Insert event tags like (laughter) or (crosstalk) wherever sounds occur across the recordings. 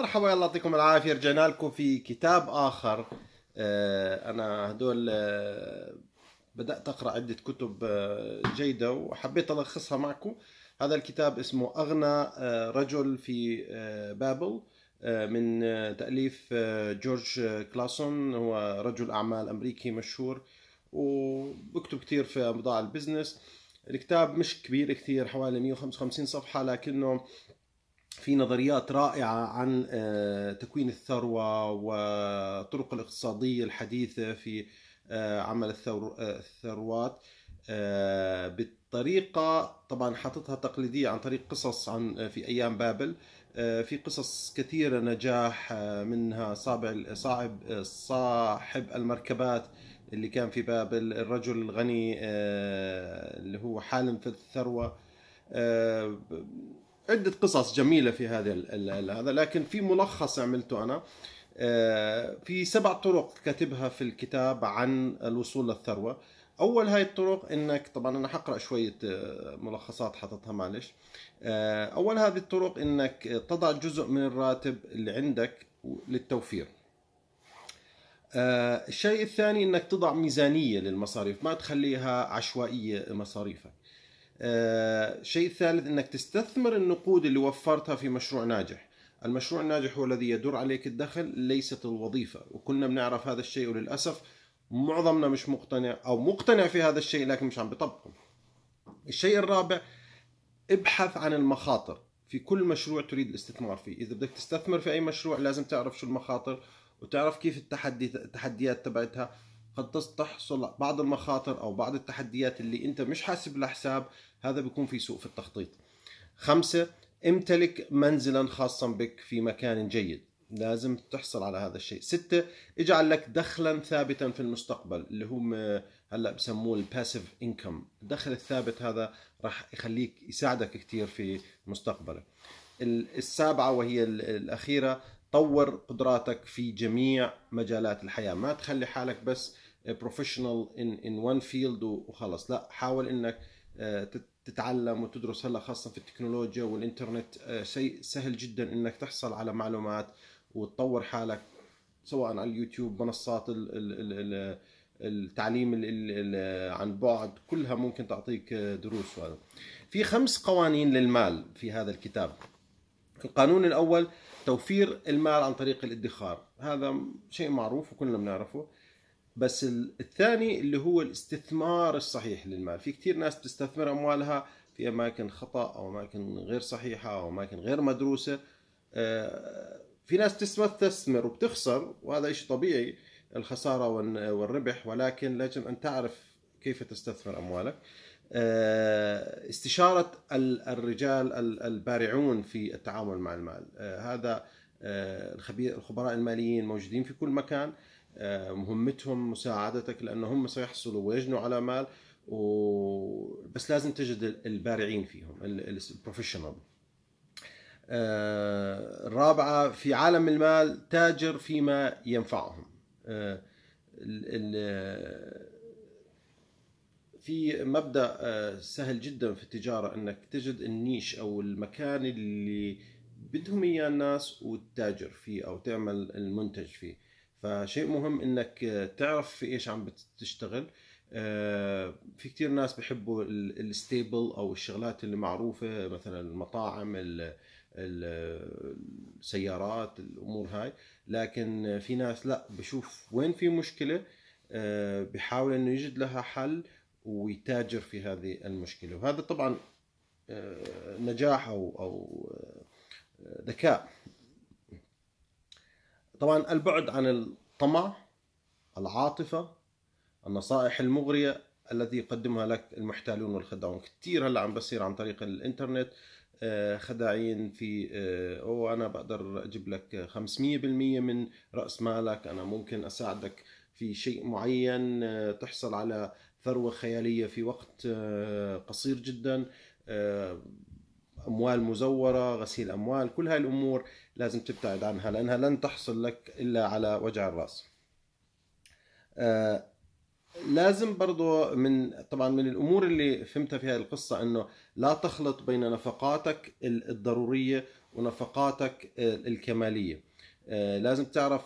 مرحبا يلا يعطيكم العافيه رجعنا لكم في كتاب اخر آه، انا هدول آه، بدات اقرا عده كتب آه، جيده وحبيت الخصها معكم هذا الكتاب اسمه اغنى رجل في بابل من تاليف جورج كلاسون هو رجل اعمال امريكي مشهور وبكتب كثير في موضوع البزنس الكتاب مش كبير كثير حوالي 155 صفحه لكنه في نظريات رائعة عن آه، تكوين الثروة والطرق الاقتصادية الحديثة في آه، عمل آه، الثروات بطريقة طبعا حاططها تقليدية عن طريق قصص عن في أيام بابل في قصص كثيرة نجاح منها صابع صاحب صاحب المركبات اللي كان في بابل الرجل الغني اللي هو حالم في الثروة عده قصص جميله في هذا هذا لكن في ملخص عملته انا آه، في سبع طرق كاتبها في الكتاب عن الوصول للثروه اول هاي الطرق انك طبعا انا حقرا شويه آه، ملخصات حطتها معلش آه، اول هذه الطرق انك تضع جزء من الراتب اللي عندك للتوفير الشيء الثاني انك تضع ميزانيه للمصاريف ما تخليها عشوائيه مصاريفك آه، شيء ثالث انك تستثمر النقود اللي وفرتها في مشروع ناجح المشروع الناجح هو الذي يدر عليك الدخل ليست الوظيفه وكنا بنعرف هذا الشيء وللاسف معظمنا مش مقتنع او مقتنع في هذا الشيء لكن مش عم بيطبقه الشيء الرابع ابحث عن المخاطر في كل مشروع تريد الاستثمار فيه اذا بدك تستثمر في اي مشروع لازم تعرف شو المخاطر وتعرف كيف التحدي التحديات تبعتها قد تحصل بعض المخاطر او بعض التحديات اللي انت مش حاسب لها حساب هذا بيكون في سوء في التخطيط خمسة امتلك منزلا خاصا بك في مكان جيد لازم تحصل على هذا الشيء ستة اجعل لك دخلا ثابتا في المستقبل اللي هم هلا بسموه الباسيف انكم الدخل الثابت هذا راح يخليك يساعدك كثير في مستقبلك السابعة وهي الأخيرة طور قدراتك في جميع مجالات الحياة ما تخلي حالك بس بروفيشنال ان ان وان فيلد وخلص لا حاول انك آه، تتعلم وتدرس هلا خاصه في التكنولوجيا والانترنت آه، شيء سهل جدا انك تحصل على معلومات وتطور حالك سواء على اليوتيوب منصات التعليم عن بعد كلها ممكن تعطيك آه، دروس وهذا في خمس قوانين للمال في هذا الكتاب القانون الاول توفير المال عن طريق الادخار هذا شيء معروف وكلنا بنعرفه بس الثاني اللي هو الاستثمار الصحيح للمال في كثير ناس بتستثمر اموالها في اماكن خطا او اماكن غير صحيحه او اماكن غير مدروسه آه، في ناس تستثمر وبتخسر وهذا شيء طبيعي الخساره والربح ولكن لازم ان تعرف كيف تستثمر اموالك آه، استشاره الرجال البارعون في التعامل مع المال آه، هذا آه، الخبير الخبراء الماليين موجودين في كل مكان آه، مهمتهم مساعدتك لانه هم سيحصلوا ويجنوا على مال و... بس لازم تجد البارعين فيهم البروفيشنال آه، الرابعة في عالم المال تاجر فيما ينفعهم في مبدا سهل جدا في التجاره انك تجد النيش او المكان اللي بدهم اياه الناس وتتاجر فيه او تعمل المنتج فيه فشيء مهم انك تعرف في ايش عم بتشتغل آه، في كثير ناس بحبوا الستيبل او الشغلات اللي معروفه مثلا المطاعم السيارات الامور هاي لكن في ناس لا بشوف وين في مشكله آه، بحاول انه يجد لها حل ويتاجر في هذه المشكله وهذا طبعا آه، نجاح او او ذكاء طبعا البعد عن الطمع العاطفة النصائح المغرية التي يقدمها لك المحتالون والخداعون كتير هلا عم بصير عن طريق الانترنت آه، خداعين في آه، او انا بقدر اجيب لك 500% من راس مالك انا ممكن اساعدك في شيء معين آه، تحصل على ثروه خياليه في وقت قصير جدا اموال مزوره غسيل اموال كل هاي الامور لازم تبتعد عنها لانها لن تحصل لك الا على وجع الراس آه لازم برضو من طبعا من الامور اللي فهمتها في هذه القصه انه لا تخلط بين نفقاتك الضروريه ونفقاتك الكماليه آه لازم تعرف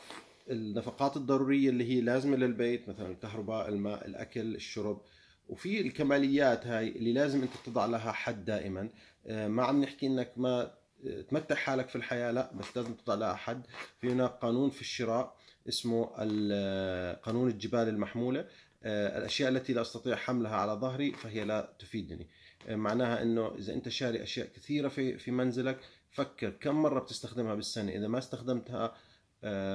النفقات الضروريه اللي هي لازمه للبيت مثلا الكهرباء الماء الاكل الشرب وفي الكماليات هاي اللي لازم انت تضع لها حد دائما آه، ما عم نحكي انك ما آه، تمتع حالك في الحياه لا بس لازم تضع لها حد في هناك قانون في الشراء اسمه آه، قانون الجبال المحموله الاشياء التي لا استطيع حملها على ظهري فهي لا تفيدني معناها انه اذا انت شاري اشياء كثيره في في منزلك فكر كم مره بتستخدمها بالسنه اذا ما استخدمتها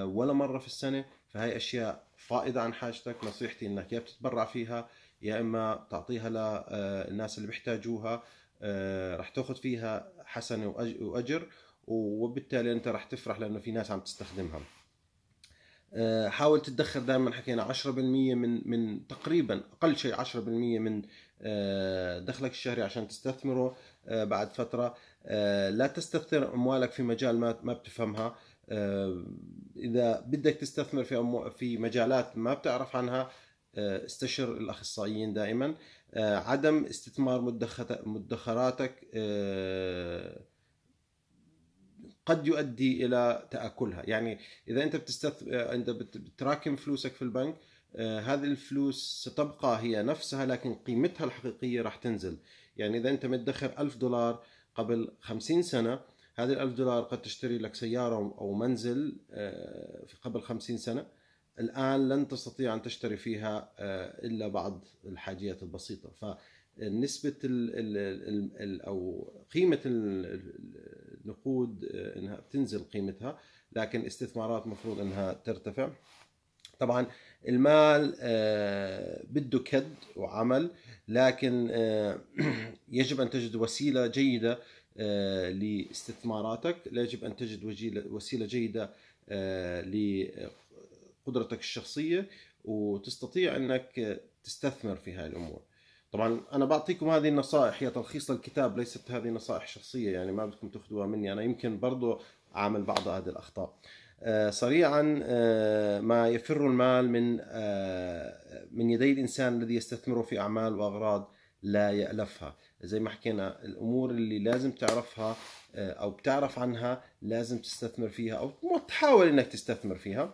ولا مره في السنه فهي اشياء فائضه عن حاجتك نصيحتي انك يا بتتبرع فيها يا اما تعطيها للناس آه، اللي بيحتاجوها آه، رح تاخذ فيها حسنه واجر وبالتالي انت رح تفرح لانه في ناس عم تستخدمها آه، حاول تدخر دائما حكينا 10% من من تقريبا اقل شيء 10% من دخلك الشهري عشان تستثمره بعد فتره لا تستثمر اموالك في مجال ما ما بتفهمها اذا بدك تستثمر في في مجالات ما بتعرف عنها استشر الاخصائيين دائما آه، عدم استثمار مدخراتك آه، قد يؤدي الى تاكلها يعني اذا انت بتستث... آه، انت بتراكم فلوسك في البنك هذه الفلوس ستبقى هي نفسها لكن قيمتها الحقيقيه راح تنزل يعني اذا انت مدخر ألف دولار قبل خمسين سنه هذه الألف دولار قد تشتري لك سيارة أو منزل قبل خمسين سنة الآن لن تستطيع أن تشتري فيها آه، إلا بعض الحاجيات البسيطة فنسبة الـ الـ الـ أو قيمة النقود آه، أنها بتنزل قيمتها لكن الاستثمارات مفروض أنها ترتفع طبعا المال آه، بده كد وعمل لكن (clears throat) يجب أن تجد وسيلة جيدة لاستثماراتك يجب أن تجد وسيلة جيدة لقوة قدرتك الشخصيه وتستطيع انك تستثمر في هاي الامور طبعا انا بعطيكم هذه النصائح هي تلخيص للكتاب ليست هذه نصائح شخصيه يعني ما بدكم تاخذوها مني انا يمكن برضه عامل بعض هذه الاخطاء آه، سريعا آه، ما يفر المال من آه، من يدي الانسان الذي يستثمره في اعمال واغراض لا يالفها زي ما حكينا الامور اللي لازم تعرفها او بتعرف عنها لازم تستثمر فيها او تحاول انك تستثمر فيها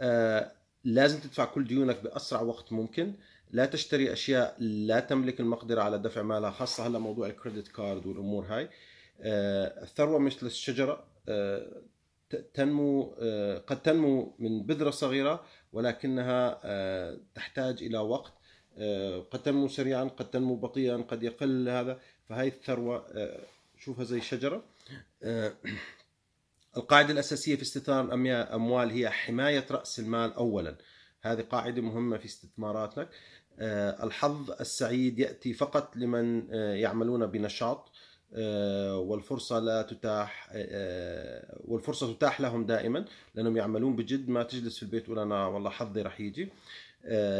آه، لازم تدفع كل ديونك باسرع وقت ممكن لا تشتري اشياء لا تملك المقدره على دفع مالها خاصه هلا موضوع الكريدت كارد والامور هاي آه، الثروه مثل الشجره آه، تنمو قد تنمو من بذره صغيره ولكنها تحتاج الى وقت قد تنمو سريعا قد تنمو بطيئا قد يقل هذا فهي الثروه شوفها زي شجره القاعدة الأساسية في استثمار الأموال هي حماية رأس المال أولا هذه قاعدة مهمة في استثماراتك آه، الحظ السعيد يأتي فقط لمن آه، يعملون بنشاط آه، والفرصة لا تتاح والفرصة تتاح لهم دائما لأنهم يعملون بجد ما تجلس في البيت تقول أنا والله حظي رح يجي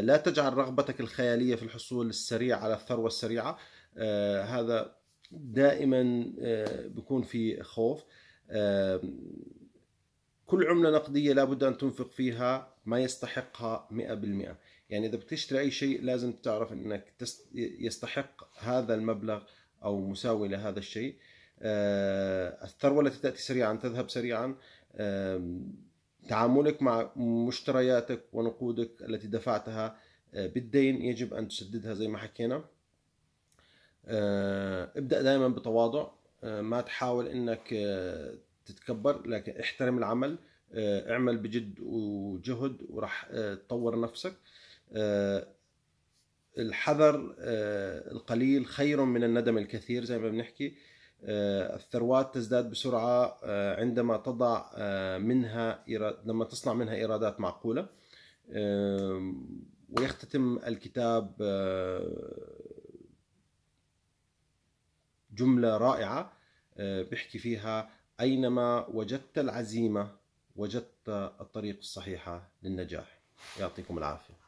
لا تجعل رغبتك الخيالية في الحصول السريع على الثروة السريعة هذا دائما بيكون في خوف كل عملة نقدية لابد أن تنفق فيها ما يستحقها 100% يعني إذا بتشتري أي شيء لازم تعرف أنك يستحق هذا المبلغ أو مساوي لهذا الشيء آه، الثروة التي تأتي سريعا تذهب سريعا تعاملك مع مشترياتك ونقودك التي دفعتها آه، بالدين يجب أن تسددها زي ما حكينا آه، ابدأ دائما بتواضع آه، ما تحاول انك آه، تتكبر لكن احترم العمل آه، اعمل بجد وجهد وراح تطور نفسك الحذر القليل خير من الندم الكثير زي ما بنحكي الثروات تزداد بسرعة عندما تضع منها لما تصنع منها إيرادات معقولة ويختتم الكتاب جملة رائعة آه، بيحكي فيها أينما وجدت العزيمة وجدت الطريق الصحيحة للنجاح يعطيكم العافية